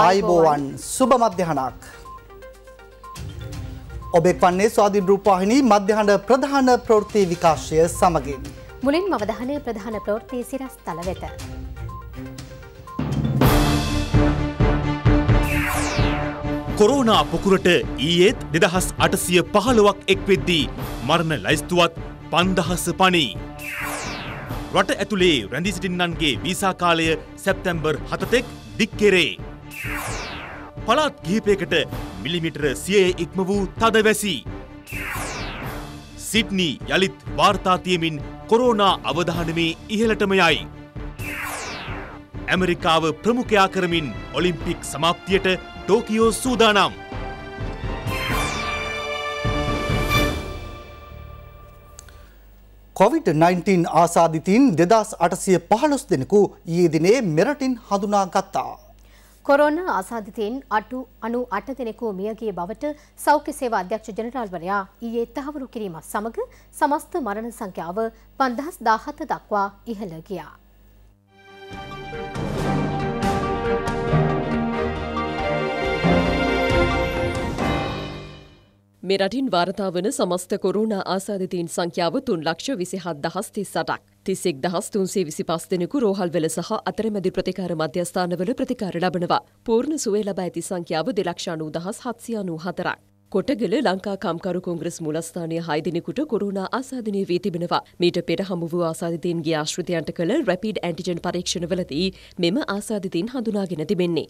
ආයිබෝවන් සුබ මධ්‍යහනක්. ඔබෙක් වන්නේ ස්වාධීන් රූපාහිනී මධ්‍යහන ප්‍රධාන ප්‍රෘති විකාශය සමගින්. මුලින් මවදහනය ප්‍රධාන ප්‍රෘතිය සිරස් තල වෙත. කොරෝනා පොකුරට ඊයේත් දෙදහස් අටසිය පහළුවක් එක් වෙද්දී මරණ ලයිස්තුවත් පන්දහස පනී. රට ඇතුළේ රැඳී සිටින්නන්ගේ වීසාකාලය සැප්තැම්බර් හතතෙක් දික්කෙරේ. පළාත් කිහිපයකට මිලිමිටර සියයේ ඉක්ම වූ තද වැසි. සිට්නි යළිත් වාර්තාතියමින් කොරෝනා අවධානමේ ඉහළටම යයි. ඇමරිකාව ප්‍රමුඛයා කරමින් ඔලිම්පික් සමාප්තියට ටෝකියෝ සූදානම්. COVID-19 ආසාධිතීන් දෙදස් අටසය පහළොස් දෙනෙකු ඒ දිනේ මෙරටින් හඳුනා ගත්තා. කොරෝනා ආසාධිතයෙන් අටු අනු අට දෙනෙකු මියගේ බවට සෞඛ්‍ය සේවා අධ්‍යක්ෂ ජනරාල්වරයා ඊයේ තහවුරු කිරීමත් සමඟ සමස්ත මරණ සංඛ්‍යාව පන්දහස් දාහත දක්වා ඉහළ ගියා. මේ රටින් වාර්තා වන සමස්ත කොරුණා ආසාධිතීන් සංඛ්‍යාව තුන් ලක්ෂ විසිහත් දහස් තිස්සටක්. තිස්සෙක් දහස් තුන්සේ විසි පස් දෙනෙකු රෝහල්වල සහ අතරමැදි ප්‍රතිකාර මධ්‍යස්ථානවල ප්‍රතිකාර ලබනවා. පූර්ණ සුවේ ලබ ඇති සංඛ්‍යාව දෙලක්ෂානූ දහස් හත්සියානූ හතරක්. කොටගල ලංකා කම්කරු කොංග්‍රස් මුලස්ථානය හයිදිනෙකුට කොරුණා ආසාධනය වී තිබෙනවා මීට පෙර හමු වූ ආසාධිතීන්ගේ ආශ්‍රතයන්ට කළ රැපිඩ් ඇන්ටිජන් පරීක්ෂණවලදී මෙම ආසාධිතීන් හඳුනාගෙන තිබෙන්නේ.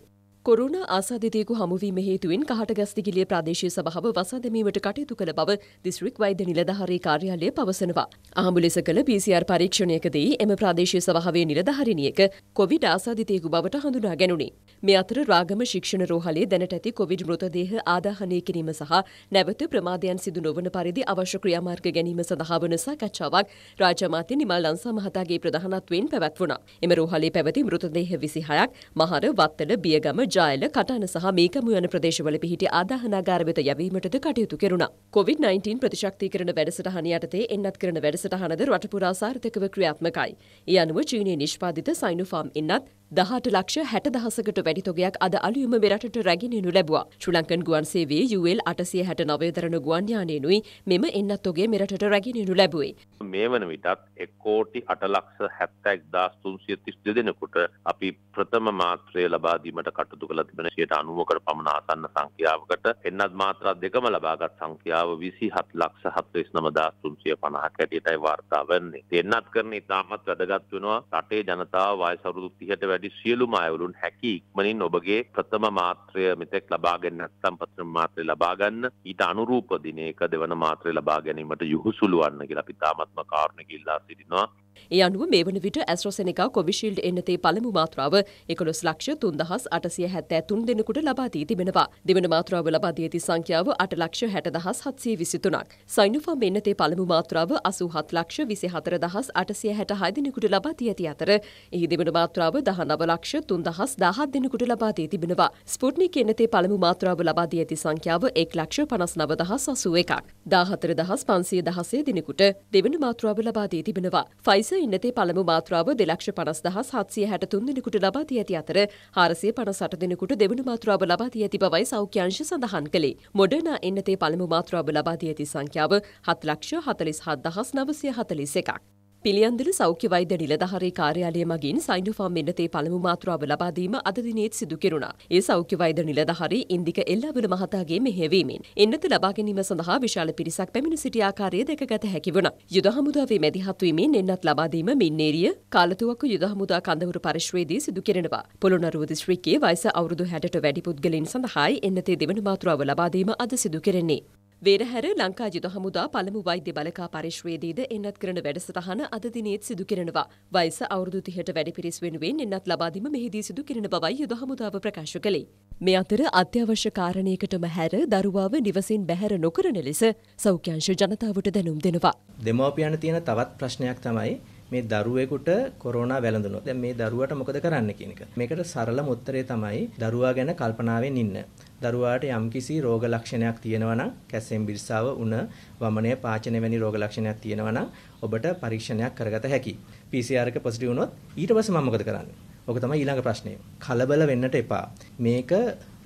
කොරුණ ආසාධිතයකු හමුවීම හේතුවෙන් කහටගස්තිගිලිය ප්‍රදේශය සභාව වසාදමීමට කටයුතු කළ බව දිස්ත්‍රික් වෛද්‍ය නිලධාරී කාර්යාලය පවසනවා. ආහමු ලෙස කළ PCR පරීක්ෂණයකදී එම ප්‍රාදේශය සභාවේ නිලධාරිණියක කොවිඩ් ආසාධිතයකු බවට හඳුනා ගැනුණි. මේ අතර රාගම ශික්ෂණ රෝහලේ දැනට ඇති කොවිඩ් මෘතදේහ ආදාහනය කිරීම සහ නැවත ප්‍රමාදයන් සිදු නොවන පරිදි අවශ්‍ය ක්‍රියාමාර්ග ගැනීම සඳහා වන සාකච්ඡාවක් රාජමාත්‍ය නිමල් අන්සා මහතාගේ ප්‍රධානත්වයෙන් පැවැත්වුණා. එම රෝහලේ පැවති මෘතදේහ 26ක් මහර වත්තල බියගම ජායල කටාන සහ මේකම යන ප්‍රදේශවල පිහිටි ආදාහනාගාර වෙත යැවීමටද කටයුතු කෙරුණා. COVID-19 ප්‍රතිශක්තිකරණ වැඩසටහන යටතේ එන්නත් කරන වැඩසටහනද රටපුරා සාර්ථකව ක්‍රියාත්මකයි. ඒ අනුව චීනයේ නිෂ්පාදිත සයිනුෆාම් එන්නත් දහට ලක්ෂ හැට දහසකට වැඩි තොගයක් අද අලුයම මෙරටට රැගෙනනු ලැබවා ශුලංකන් ගුවන් සේවේ යුවල් අටසේ හැට නවයදරන ගුවන්යානයනුයි මෙම එන්නත් තොගේ මෙරටට රැගෙනනු ලැබුවේ. මේ වන විටත් එක්කෝටි අටලක්ෂ හැත්තැක් දස් තුන්සිය තිස් දෙදෙනකුට අපි ප්‍රථම මාත්‍රය ලබාදීමට කටතු කළ තිබෙනශයට අනුවකට පමණ අසන්න සංඛ්‍යාවකට එන්නත් මාත්‍රත් දෙකම ලබාගත් සංඛ්‍යාව විසි හත් ලක්ෂ හත්වස් නමදස් තුන්සිය පණහක් ඇටියටයි වාර්තා වන්නේ. එන්නත් කරන ඉතාමත් වැදගත් වෙනවා රටේ ජනතාව වයසරුදු තිහට වැඩ වැඩි සියලුම අයවරුන් හැකි ඉක්මනින් ඔබගේ ප්‍රථම මාත්‍රය මෙතෙක් ලබාගෙන නැත්නම් ප්‍රථම මාත්‍රය ලබා ගන්න ඊට අනුරූප දිනයක දෙවන මාත්‍රය ලබා ගැනීමට යොහුසුලු වන්න කියලා අපි තාමත්ම කාරණේ කිල්ලා සිටිනවා ඒ අනුව මේ වන විට ඇස්ට්‍රෝසෙනකා කොවිශීල්ඩ් එන්නතේ පළමු මාත්‍රාව එකොළොස් ලක්ෂ තුන්දහස් අටසිය හැත්තෑ තුන් දෙනෙකුට ලබාදී තිබෙනවා. දෙවන මාත්‍රාව ලබාදී ඇති සංඛ්‍යාව අට ලක්ෂ හැටදහස් හත්සිය විසිතුනක්. සයිනුෆාම් එන්නතේ පළමු මාත්‍රාව අසූහත් ලක්ෂ විසි හතර දහස් අටසිය හැට හයදිනෙකුට ලබාදී ඇති අතර එහි දෙවන මාත්‍රාව දහනව ලක්ෂ තුන්දහස් දාහත් දෙනෙකුට ලබාදී තිබෙනවා. ස්පුට්නික් එන්නතේ පළමු මාත්‍රාව ලබාදී ඇති සංඛ්‍යාව එක් ලක්ෂ පනස් නවදහස් අසූ එකක්. දාහතර දහස් පන්සිය දහසේ දිනෙකුට දෙවන මාත්‍රාව ලබාදී තිබෙනවා. ෆයිස ඉන්නතේ පළමු මාත්‍රාව දෙලක්ෂ පනස් දහස් හත්සිය හැට තුන් දෙනෙකුට ලබා දී ඇති අතර හාරසිය පනසට දෙනෙකුට දෙවන මාත්‍රාව ලබා දී ඇති බවයි සෞඛ්‍යංශ සඳහන් කළේ. මොඩර්නා එන්නතේ පළමු මාත්‍රාව ලබා දී ඇති සංඛ්‍යාව හත් ලක්ෂ හතලිස් හත් දහස් නවසය හතලිස් එකක්. පිළියන්දල සෞඛ්‍ය වෛද්‍ය නිලධාරී කාර්යාලය මගින් සයිනෝෆාම් මෙන්නතේ පළමු මාත්‍රාව ලබා දීම අද දිනේත් සිදු කෙරුණා. ඒ සෞඛ්‍ය වෛද්‍ය නිලධාරී ඉන්දික එල්ලාවල මහතාගේ මෙහෙයවීමෙන් එන්නත ලබා ගැනීම සඳහා විශාල පිරිසක් පැමිණ සිටි ආකාරය දැකගත හැකි වුණා. යුද හමුදාවේ මැදිහත් වීමෙන් එන්නත් ලබා දීම මින්නේරිය කාලතුවක්කු යුද හමුදා කඳවුරු පරිශ්‍රයේදී සිදු කෙරෙනවා. පොළොන්නරුව දිස්ත්‍රික්කයේ වයස අවුරුදු 60ට වැඩි පුද්ගලයන් සඳහායි එන්නතේ දෙවන මාත්‍රාව ලබා දීම අද සිදු කෙරෙන්නේ. වේරහැර ලංකා යුද හමුදා පළමු වෛද්‍ය බලකා පරිශ්වයේදීද එන්නත් කරන වැඩසටහන අද දිනේත් සිදු කරනවා. වයස අවුරුදු 30ට වැඩි පිරිස් වෙනුවෙන් එන්නත් ලබා දීම මෙහිදී සිදු කරන බවයි යුද හමුදාව ප්‍රකාශ කළේ. මේ අතර අත්‍යවශ්‍ය කාරණයකටම හැර දරුවාව නිවසින් බැහැර නොකරන ලෙස සෞඛ්‍යංශ ජනතාවට දැනුම් දෙනවා. දෙමව්පියන් තියෙන තවත් ප්‍රශ්නයක් තමයි මේ දරුවෙකුට කොරෝනා වැළඳුණොත් දැන් මේ දරුවාට මොකද කරන්න කියන එක. මේකට සරලම උත්තරේ තමයි දරුවා ගැන කල්පනාවෙන් ඉන්න. දරුවාට යම්කිසි රෝග ලක්ෂණයක් තියෙනවා නම් කැසෙන් බිර්සාව උණ වමනය පාචන වැනි රෝග ලක්ෂණයක් තියෙනවා නම් ඔබට පරීක්ෂණයක් කරගත හැකියි. PCR එක පොසිටිව් වුණොත් ඊට පස්සේ මම මොකද කරන්නේ? ඔක තමයි ඊළඟ ප්‍රශ්නය. කලබල වෙන්නට එපා. මේක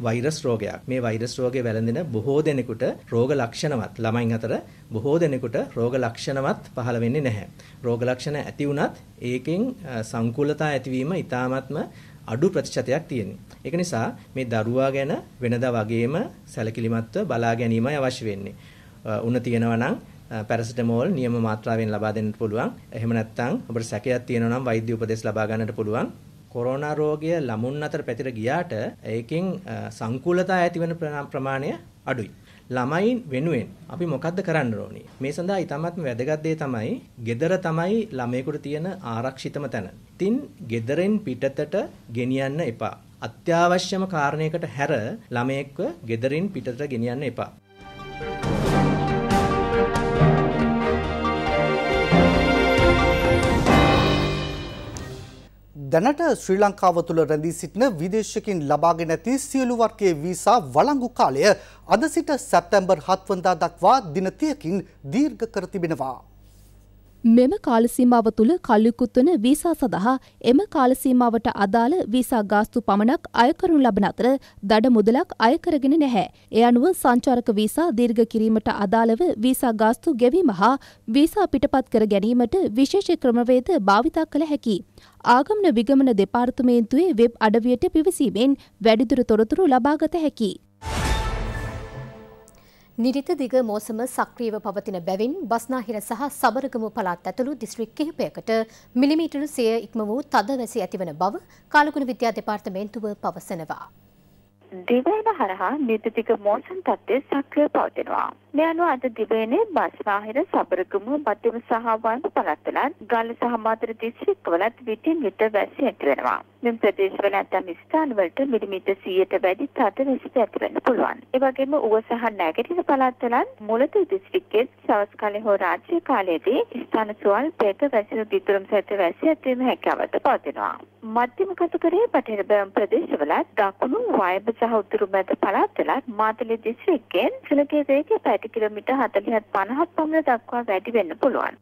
වෛරස් රෝගයක්. මේ වෛරස් රෝගේ වැළඳෙන බොහෝ දෙනෙකුට රෝග ලක්ෂණවත් ළමයින් අතර බොහෝ දෙනෙකුට රෝග ලක්ෂණවත් පහළ වෙන්නේ නැහැ. රෝග ලක්ෂණ ඇති වුණත් ඒකෙන් සංකූලතා ඇතිවීම ඊටාත්ම අඩු ප්‍රතිශතයක් තියෙන්නේ. ඒක නිසා මේ දරුවා ගැන වෙනදා වගේම සැලකිලිමත්ව බලා ගැනීමයි අවශ්‍ය වෙන්නේ. උණ තියෙනවා නම් පැරසිටමෝල් නියම මාත්‍රාවෙන් ලබා දෙන්නට පුළුවන්. එහෙම නැත්නම් ඔබට සැකයක් තියෙනවා නම් වෛද්‍ය උපදෙස් ලබා ගන්නට පුළුවන්. කොරෝනා රෝගය ළමුන් අතර පැතිර ගියාට ඒකෙන් සංකූලතා ඇතිවන ප්‍රමාණය අඩුයි. ළමයින් වෙනුවෙන් අපි මොකද්ද කරන්න ඕනේ? මේ සඳහා ඊටමත් වැදගත් තමයි gedara තමයි ළමයෙකුට තියෙන ආරක්ෂිතම තැන. ඉතින් gederෙන් පිටතට ගෙනියන්න එපා. අත්‍යවශ්‍යම කාරණයකට හැර ළමයෙක්ව gederෙන් පිටතට ගෙනියන්න එපා. දැනට ශ්‍රී ලංකාව තුළ රැඳී සිටින විදේශකින් ලබාගෙන ඇති සියලු වර්ගයේ වීසා වළංගු කාලය අද සිට සැප්තැම්බර් 7 වනදා දක්වා දින 30කින් දීර්ඝ කර තිබෙනවා. මෙම කාලසීමාව තුළ කල්ලිකුත් වන වීසා සඳහා එම කාලසීමාවට අදාළ වීසා ගාස්තු පමණක් අයකරනු ලබන අතර දඩ මුදලක් අයකරගෙන නැහැ. එ අනුව සංචාරක වීසා දීර්ඝ කිරීමට අදාළව වීසා ගාස්තු ගෙවීම හා වීසා පිටපත් කර ගැනීමට විශේෂ ක්‍රමවේද භාවිතා කළ හැකි. ආගමන විගමන දෙපාර්තමේන්තුවේ වෙබ් අඩවියට පිවිසීමෙන් වැඩිදුර තොරතුරු ලබාගත හැකි. නිරිත දිග මෝසම සක්‍රීයව පවතින බැවින් බස්නාහිර සහ සබරගමු පළාත් ඇතුළු දිස්ත්‍රික් කිහිපයකට මිලිමීටර 100 ඉක්ම වූ තද වැසි ඇතිවන බව කාලකුණ විද්‍යා දෙපාර්තමේන්තුව පවසනවා. දිවයින හරහා නිරිත දිග මෝසම් තත්ත්වය සක්‍රිය පවතිනවා. මේ අනුව අද දිවයිනේ බස්නාහිර සබරගමුව බටහිර සහ වන්ද පළාත්වලත් ගල් සහ මාතර දිස්ත්‍රික්කවලත් විටින් විට වැසි ඇති වෙනවා. මෙම ප්‍රදේශවල ඇතැම් ස්ථානවලට මිලිමීටර් 100ට වැඩි තද වැසි ඇති වෙන්න පුළුවන්. ඒ වගේම ඌව සහ නැගටින පළාත්වලත් මුලත දිස්ත්‍රික්කයේ සවස් කාලේ හෝ රාත්‍රී කාලයේදී ස්ථාන සුවල් පෙක වැසිරු පිටුරම් සහිත වැසි ඇති වීම හැකියාවද පවතිනවා. මධ්‍යම කතුකරයේ බටහිර බෑම් ප්‍රදේශවලත් දකුණු වයඹ සහ උතුරු මැද පළාත්වලත් මාතලේ දිස්ත්‍රික්කයෙන් සුලකේ වේගය පැටි ප්‍රති කිලෝමීටර් 40ත් 50ත් පමණ දක්වා වැඩි වෙන්න පුළුවන්.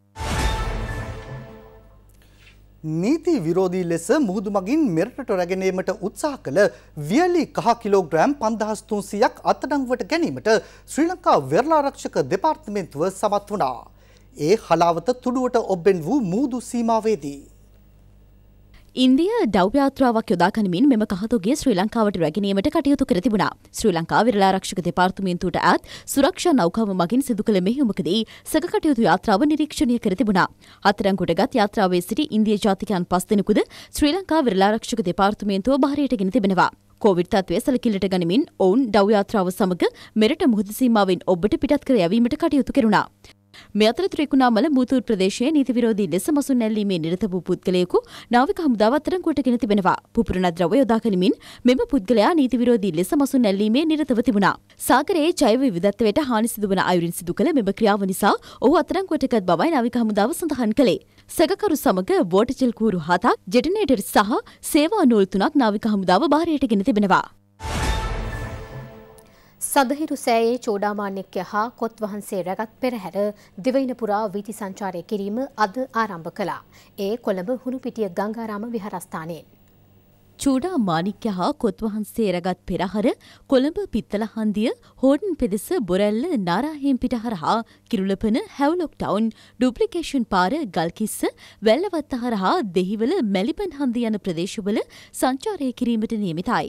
නීති විරෝධී ලෙස මුහුදු මගින් මෙරටට රැගෙනීමට උත්සාහ කළ වියලි කහ කිලෝග්‍රෑම් 5300ක් අත්අඩංගුවට ගැනීමට ශ්‍රී ලංකා වෙරළාරක්ෂක දෙපාර්තමේන්තුව සමත් වුණා. ඒ හලාවත තුඩුවට ඔබෙන් වූ මුහුදු සීමාවේදී ඉන්දිය දෞ්‍යාත්‍රාවක් යොදාකනමින් මෙම කහතුගේ ශ්‍රී ලංකාවට රැගෙනීමට කටයුතු කර තිබුණා. ශ්‍රී ලංකා විරලාරක්ෂක දෙපාර්තමේන්තුවට ඈත් සුරක්ෂා නෞකාව මගින් සිදු කළ මෙහිුමකදී සකකටයුතු යාත්‍රාව නිරීක්ෂණය කර තිබුණා. හතරංගොටගත් යාත්‍රාවේ සිටි ඉන්දිය ජාතිකයන් පස් දෙනෙකුද ශ්‍රී ලංකා විරලාරක්ෂක දෙපාර්තමේන්තුව බහරයට ගෙන තිබෙනවා. කෝවිඩ් තත්වය සැලකිල්ලට ගනිමින් ඔවුන් දෞ්‍යාත්‍රාව සමග මෙරට මුහුද සීමාවෙන් ඔබට පිටත් කර යැවීමට කටයුතු කෙරුණා. මේ අතර ත්‍රිකුණාමල මුතූර් ප්‍රදේශයේ නීති විරෝධී ලෙස මසුන් ඇල්ලීමේ නිරත වූ පුද්ගලයෙකු නාවික හමුදාව අත්අඩංගුවටගෙන තිබෙනවා. පුපුරන ද්‍රව්‍ය යොදා ගනිමින් මෙම පුද්ගලයා නීති විරෝධී ලෙස මසුන් ඇල්ලීමේ නිරතව තිබුණා. සාගරයේ ජෛව විවිධත්වයට හානි සිදුවන අයුරින් සිදු කළ මෙම ක්‍රියාව නිසා ඔහු අත්අඩංගුවටගත් බවයි නාවික හමුදාව සඳහන් කළේ. සැකකරු සමග බෝටජල් කූරු හතක්, ජෙටනේටර් සහ සේවා නූල් තුනක් නාවික හමුදාව බාරයටගෙන තිබෙනවා. සඳහිරු සෑයේ චෝඩාමාන්‍යක්‍ය හා කොත් වහන්සේ රැගත් පෙරහැර දිවයින පුරා වීති සංචාරය කිරීම අද ආරම්භ කළා. ඒ කොළඹ හුණුපිටිය ගංගාරාම විහාරස්ථානයෙන්. චූඩා මාණික්‍ය හා කොත් වහන්සේ රැගත් පෙරහර කොළඹ පිත්තලහන්දිය හෝඩන් පෙදෙස බොරැල්ල නාරාහෙම් පිටහර හා කිරුලපන හැවලොක් ටවුන් ඩුප්ලිකේෂන් පාර ගල්කිස්ස වැල්ලවත්තහර හා දෙහිවල මැලිපන් හන්දි යන ප්‍රදේශවල සංචාරය කිරීමට නියමිතයි.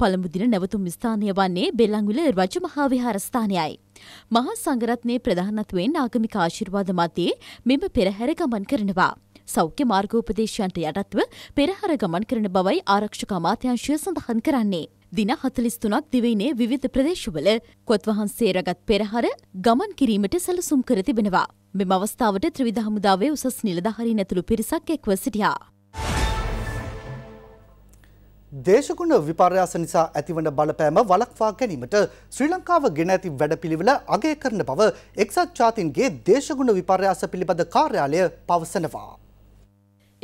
පළමුදින නැවතුම් ස්ථානය වන්නේ බෙල්ලංවිල රජමහා විහාරස්ථානයයි. මහා සංගරත්නය ප්‍රධානත්වයෙන් ආගමික ආශිර්වාද මතයේ මෙම පෙරහැර ගමන් කරනවා. සෞඛ්‍ය මාර්ගෝපදේශයන්ට යටත්ව පෙරහර ගමන් කරන බවයි ආරක්ෂක අමාත්‍යංශය සඳහන් කරන්නේ. දින හතලිස්තුනක් දිවයිනේ විවිධ ප්‍රදේශවල කොත්වහන්සේ රගත් පෙරහර ගමන් කිරීමට සැලසුම් කර තිබෙනවා. මෙම අවස්ථාවට ත්‍රවිධ හමුදාවේ උසස් නිලධහරි නැතුළු පිරිසක් එක්ව සිටියා. දේශගුණ විපර්යාස නිසා ඇතිවන බලපෑම වලක්වා ගැනීමට ශ්‍රී ලංකාව ගෙන ඇති වැඩපිළිවෙල අගය කරන බව එක්සත් ජාතීන්ගේ දේශගුණ විපර්යාස පිළිබඳ කාර්යාලය පවසනවා.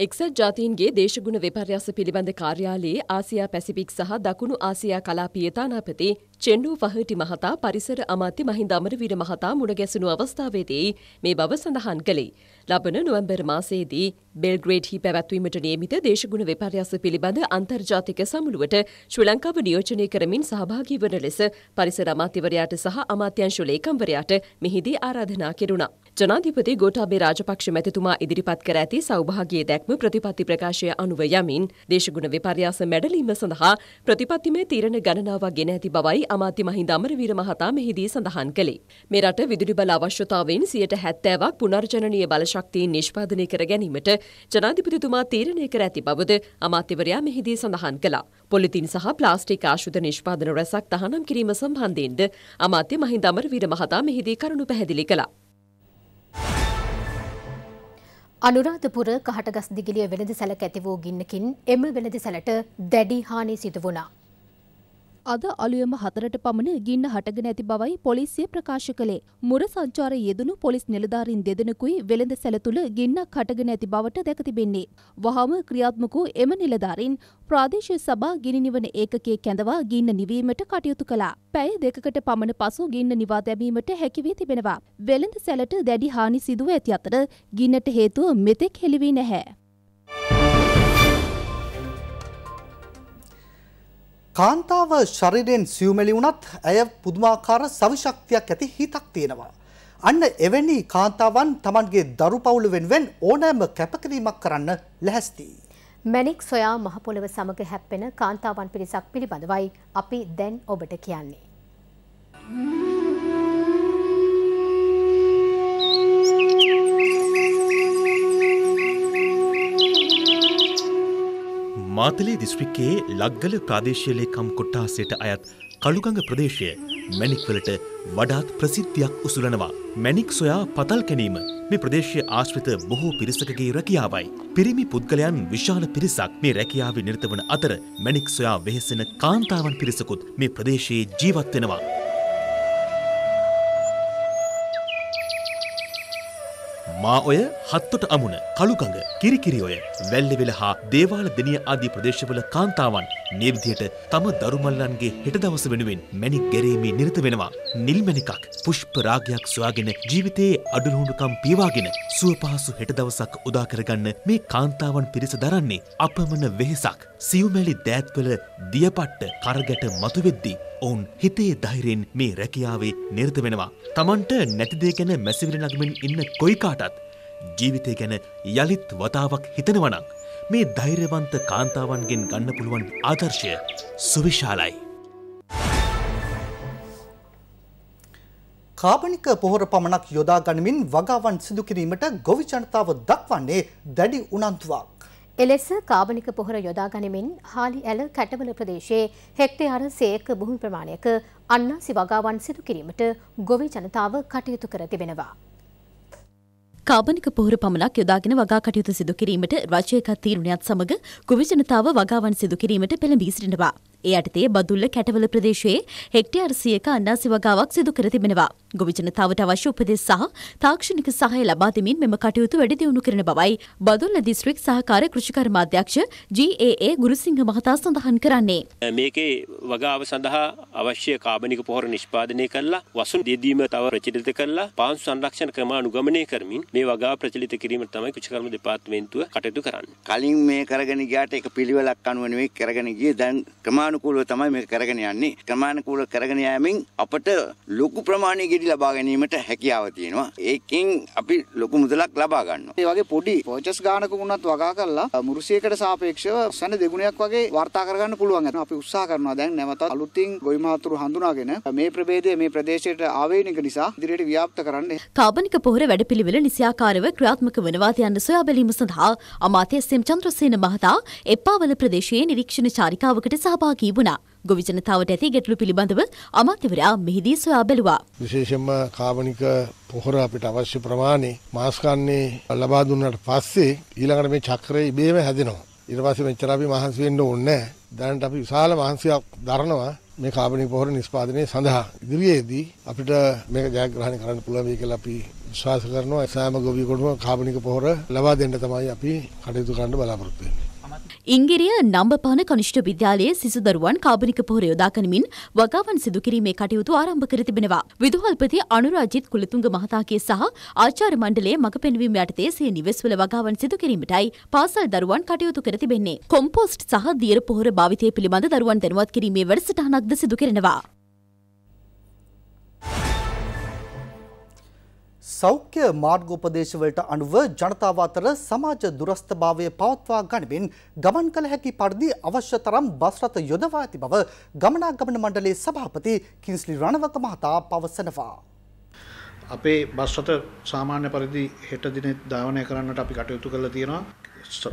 එක්සත් ජාතීන්ගේ දේශගුණ විපර්යාස පිළිබඳ කාර්යාලයේ ආසියා පැසිෆික් සහ දකුණු ආසියා කලාපීය තානාපති චෙන්ඩු පහටි මහතා පරිසර අමාත්‍ය මහින්ද අමරවීර මහතා මුණ ගැසුණු අවස්ථාවේදී මේ බව සඳහන් කළේ. ලබන නොවැම්බර් මාසේදී බෙල්ග්‍රේඩ්හි පැවැත්වීමට නියමිත දේශගුණ වෙපර්යාස පිළිබඳ අන්තර්ජාතික සමුළුවට ශ්‍රී ලංකාව නියෝජනය කරමින් සහභාගී වන ලෙස පරිසර අමාත්‍යවරයාට සහ අමාත්‍යංශ ලේකම්වරයාට මෙහිදී ආරාධනා කෙරුණා. ජනාධිපති ගෝටාබේ රාජපක්ෂ මැතිතුමා ඉදිරිපත් කර ඇති සෞභාගයේ දැක්ම ප්‍රතිපත්ති ප්‍රකාශය අනුව යමින් දේශගුණ විපර්යාස මැඩලීම සඳහා ප්‍රතිපත්තිමය තීරණ ගණනාවක් ගෙන ඇති බවයි අමාත්‍ය මහින්ද අමරවීර මහතා මෙහිදී සඳහන් කළේ. මේ රට විදුලි බල අවශ්‍යතාවයෙන් 70%ක් පුනර්ජනනීය බලශක්තියෙන් නිෂ්පාදනය කර ගැනීමට ජනාධිපතිතුමා තීරණය කර ඇති බවද අමාත්‍යවරයා මෙහිදී සඳහන් කළා. පොලිතින් සහ ප්ලාස්ටික් ආශුධ නිෂ්පාදන රැසක් තහනම් කිරීම සම්බන්ධයෙන්ද අමාත්‍ය මහින්ද අමරවීර මහතා මෙහිදී කරුණු පැහැදිලි කළා. අනුරාධපුර කහටගස් දිගිලිය වෙළඳ සැලක ඇති වූ ගින්නකින් එම වෙළඳ සැලට දැඩි හානි සිදු වුණා. අද අලුයම හතරට පමණ ගින්න හටගෙන ඇති බවයි පොලිසිය ප්‍රකාශ කළේ. මුර සංචාර යෙදුණු පොලිස් නිලධාරීන් දෙදෙනෙකුයි වෙළඳ සැල තුල ගින්නක් හටගෙන ඇති බවට දැක තිබෙන්නේ. වහාම ක්‍රියාත්මක වූ එම නිලධාරීන් ප්‍රාදේශීය සභා ගිනි නිවන ඒකකයේ කැඳවා ගින්න නිවීමට කටයුතු කළා. පැය දෙකකට පමණ පසු ගින්න නිවා දැමීමට හැකි වී තිබෙනවා. වෙළඳ සැලට දැඩි හානි සිදුව ඇති අතර ගින්නට හේතුව මෙතෙක් හෙළි වී නැහැ. කාන්තාව ශරීරයෙන් සියුමැලි වුණත් ඇය පුදුමාකාර සවිශක්තියක් ඇති හිතක් තියෙනවා. අන්න එවැනි කාන්තාවන් Tamanගේ දරු පවුල වෙනුවෙන් ඕනෑම කැපකිරීමක් කරන්න ලැහැස්තියි. මැණික් සොයා මහපොළව සමග හැප්පෙන කාන්තාවන් පිරිසක් පිළිබඳවයි අපි දැන් ඔබට කියන්නේ. මාතලේ දිස්ත්‍රික්කයේ ලක්ගල ප්‍රාදේශීය ලේකම් කොට්ටාසයට අයත් කළුගඟ ප්‍රදේශය මැණික්වලට වඩාත් ප්‍රසිද්ධියක් උසුලනවා. මැණික් සොයා පතල් කැණීම මේ ප්‍රදේශයේ ආශ්‍රිත බොහෝ පිරිසකගේ රැකියාවයි. පිරිමි පුද්ගලයන් විශාල පිරිසක් මේ රැකියාවේ නිරත වන අතර මැණික් සොයා වෙහෙසෙන කාන්තාවන් පිරිසකුත් මේ ප්‍රදේශයේ ජීවත් වෙනවා. මා ඔය හත්තොට අමුණ කළුගඟ කිරිකිරි ඔය වැල්ලෙවෙල හා දේවාල දෙනිය ආදී ප්‍රදේශවල කාන්තාවන් මේ විදියට තම දරුමල්ලන්ගේ හෙට දවස වෙනුවෙන් මැණික් ගැරීමේ නිරත වෙනවා. නිල් මැණිකක් පුෂ්ප රාගයක් සොයාගෙන ජීවිතයේ අඩලුහුණුකම් පියවාගෙන සුව පහසු හෙට දවසක් උදා කරගන්න මේ කාන්තාවන් පිරිස දරන්නේ අපමණ වෙහෙසක්. සියුමැලි දෑත්වල දියපට්ට කරගැට මතුවෙද්දී ඔවුන් හිතේ ධෛර්යෙන් මේ රැකියාවේ නිරත වෙනවා. Tamanට නැති දේ ගැන මැසිවිලි නගමින් ඉන්න කොයි කාටත් ජීවිතය ගැන යලිත් වතාවක් හිතනවනම් මේ ධෛර්යවන්ත කාන්තාවන්ගෙන් ගන්න පුළුවන් ආදර්ශය සුවිශාලයි. කාබනික පොහොර පමණක් යොදා ගනිමින් වගාවන් සිදු කිරීමට ගොවි ජනතාව දක්වන්නේ දැඩි උනන්තුවක්. එලෙස කාබනික පොහොර යොදා ගනිමින් හාලි ඇල කැටවල ප්‍රදේශයේ හෙක්ටයාර සේක භූමි ප්‍රමාණයක අන්නාසි වගාවන් සිදු කිරීමට ගොවි ජනතාව කටයුතු කර තිබෙනවා. කාබනික පොහොර පමණක් යොදාගෙන වගා කටයුතු සිදු කිරීමට රජයක තීරණයත් සමග කුවිජනතාව වගාවන් සිදු කිරීමට පෙළඹී සිටිනවා. ඒ යටතේ බදුල්ල කැටවල ප්‍රදේශයේ හෙක්ටයාර් සියක අන්නාසි වගාවක් සිදු කර තිබෙනවා. ගොවිජනතාවට අවශ්‍ය උපදෙස් සහ තාක්ෂණික සහය ලබා දෙමින් මෙම කටයුතු වැඩි දියුණු කරන බවයි බදුල්ල දිස්ත්‍රික් සහකාර කෘෂිකර්මාධ්‍යක්ෂ GAA ගුරුසිංහ මහතා සඳහන් කරන්නේ. මේකේ වගාව සඳහා අවශ්‍ය කාබනික පොහොර නිෂ්පාදනය කරලා වසුන් දෙදීම තව ප්‍රචලිත කරලා පාංශු සංරක්ෂණ ක්‍රම අනුගමනය කරමින් මේ වගාව ප්‍රචලිත කිරීම තමයි කෘෂිකර්ම දෙපාර්තමේන්තුව කටයුතු කරන්නේ. කලින් මේ කරගෙන ගියාට එක පිළිවෙලක් අනුව නෙවෙයි කරගෙන ගියේ දැන් ක්‍රමා ක්‍රමානුකූලව තමයි මේක කරගෙන යන්නේ. ක්‍රමානුකූලව කරගෙන යෑමෙන් අපට ලොකු ප්‍රමාණයක ගෙඩි ලබා ගැනීමට හැකියාව තියෙනවා. ඒකෙන් අපි ලොකු මුදලක් ලබා ගන්නවා. ඒ වගේ පොඩි පර්චස් ගානක වුණත් වගා කරලා මුරුසියකට සාපේක්ෂව සන දෙගුණයක් වගේ වර්තා කරගන්න පුළුවන් යනවා. අපි උත්සාහ කරනවා දැන් නැවතත් අලුතින් ගොවි මහතුරු හඳුනාගෙන මේ ප්‍රභේදය මේ ප්‍රදේශයට ආවේනික නිසා ඉදිරියට ව්‍යාප්ත කරන්න. කාබනික පොහොර වැඩපිළිවෙල නිසියාකාරව ක්‍රියාත්මක වෙනවාද යන්න සොයා බැලීම සඳහා අමාත්‍ය එස්.එම්. චන්ද්‍රසේන මහතා එප්පාවල ප්‍රදේශයේ නිරීක්ෂණ චාරිකාවකට සහභාගී කීවුණා. ගොවිජනතාවට ඇති ගැටලු පිළිබඳව අමාත්‍යවරයා මෙහිදී සොයා බැලුවා. විශේෂයෙන්ම කාබනික පොහොර අපිට අවශ්‍ය ප්‍රමාණය මාස් කන්නේ ලබා දුන්නාට පස්සේ ඊළඟට මේ චක්‍රය ඉබේම හැදෙනවා. ඊට පස්සේ මෙච්චර අපි මහන්සි වෙන්න ඕනේ නැහැ. දැනට අපි විශාල මහන්සියක් දරනවා මේ කාබනික පොහොර නිෂ්පාදනය සඳහා ඉදිරියේදී අපිට මේක ජයග්‍රහණය කරන්න පුළුවන් වෙයි කියලා අපි විශ්වාස කරනවා. සෑම ගොවියෙකුටම කාබනික පොහොර ලබා දෙන්න තමයි අපි කටයුතු කරන්න බලාපොරොත්තු වෙන්නේ. ඉංගිරිය නම්බපාන කනිෂ්ඨ විද්‍යාලයේ සිසුදරුවන් කාබනික පොහොර යොදා ගනිමින් වගාවන් සිදු කිරීමේ කටයුතු ආරම්භ කර තිබෙනවා. විදුහල්පති අනුරාජිත් කුලතුංග මහතාගේ සහ ආචාර්ය මණ්ඩලයේ මඟ පෙන්වීම යටතේ සිය නිවෙස්වල වගාවන් සිදු කිරීමටයි පාසල් දරුවන් කටයුතු කර තිබෙන්නේ. කොම්පෝස්ට් සහ දියර පොහොර භාවිතය පිළිබඳ දරුවන් දැනුවත් කිරීමේ වැඩසටහනක්ද සිදු කරනවා. සෞඛ්‍ය මාර්ගෝපදේශවලට අනුව ජනතාව අතර සමාජ දුරස්ථභාවය පවත්වා ගනිමින් ගමන් කළ හැකි පරිදි අවශ්‍ය තරම් බස් රථ යොදවා ඇති බව ගමනාගමන මණ්ඩලයේ සභාපති කිංස්ලි රණවක මහතා පවසනවා. අපේ බස් රථ සාමාන්‍ය පරිදි හෙට දිනේ ධාවනය කරන්නට අපි කටයුතු කරලා තියෙනවා.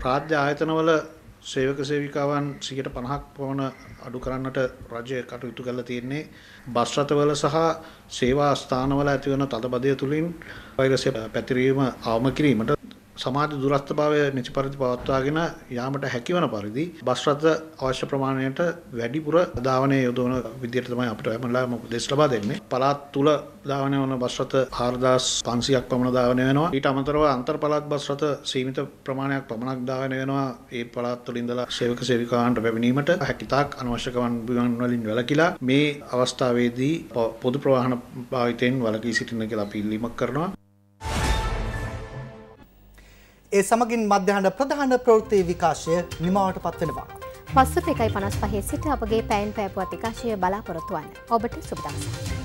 රාජ්‍ය ආයතනවල සේවක සේවිකාවන් 50ක් පමණ අඩු කරන්නට රජය කටයුතු කරලා තියෙන්නේ බස් රථවල සහ සේවා ස්ථානවල ඇතිවන තදබදය තුලින් වෛරසය පැතිරීම අවම කිරීමට සමාජ දුරස්ථභාවය නිසි පරිදි පවත්වාගෙන යාමට හැකිවන පරිදි බස් රථ අවශ්‍ය ප්‍රමාණයට වැඩිපුර ධාවනය යොදවන විදිහට තමයි අපිට හැමලාම උපදෙස් ලබා දෙන්නේ. පළාත් තුල ධාවනය වන බස් රථ 4500ක් පමණ ධාවනය වෙනවා. ඊට අමතරව අන්තර් පළාත් බස් රථ සීමිත ප්‍රමාණයක් පමණක් ධාවනය වෙනවා. ඒ පළාත් තුළ ඉඳලා සේවක සේවිකාවන්ට පැමිණීමට හැකිතාක් අනවශ්‍ය ගමන් බිමන් වලින් වැළකීලා මේ අවස්ථාවේදී පොදු ප්‍රවාහන භාවිතයෙන් වළකී සිටින්න කියලා අපි ඉල්ලීමක් කරනවා. ඒ සමගින් මධ්‍යහන ප්‍රධාන ප්‍රවෘත්ති විකාශය නිමාවට පත්වෙනවා. පස්සු එකයි පනස් පහේ සිට අපගේ පැයින් පැපුවත් විකාශය බලාපොරොත්තුවන්න ඔබට සුපදක්සා.